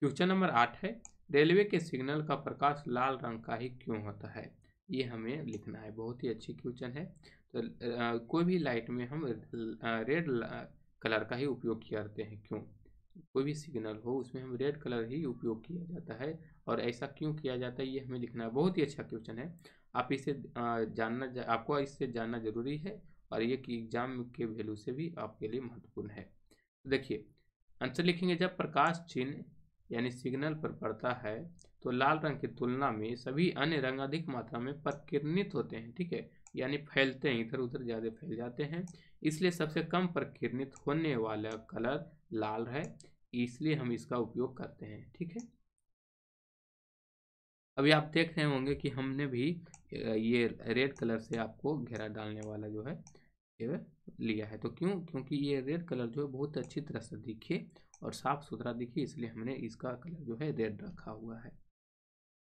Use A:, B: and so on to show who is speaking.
A: question number आठ है railway के सिग्नल का प्रकाश लाल रंग का ही क्यों होता है ये हमें लिखना है बहुत ही अच्छी क्वेश्चन है तो आ, कोई भी लाइट में हम रेड कलर का ही उपयोग करते हैं क्यों कोई भी सिग्नल हो उसमें हम रेड कलर ही उपयोग किया जाता है और ऐसा क्यों किया जाता है ये हमें लिखना है बहुत ही अच्छा क्वेश्चन है आप इसे जानना जा, आपको इससे जानना जरूरी है और ये कि एग्जाम के वैल्यू से भी आपके लिए महत्वपूर्ण है देखिए आंसर लिखेंगे जब प्रकाश चिन्ह यानी सिग्नल पर पड़ता है तो लाल रंग की तुलना में सभी अन्य रंग अधिक मात्रा में प्रकीर्णित होते हैं ठीक है यानी फैलते हैं इधर उधर ज़्यादा फैल जाते हैं इसलिए सबसे कम प्रकीर्णित होने वाला कलर लाल है इसलिए हम इसका उपयोग करते हैं ठीक है अभी आप देख रहे होंगे कि हमने भी ये रेड कलर से आपको घेरा डालने वाला जो है लिया है तो क्यों क्योंकि ये रेड कलर जो है बहुत अच्छी तरह से दिखे और साफ़ सुथरा दिखे इसलिए हमने इसका कलर जो है रेड रखा हुआ है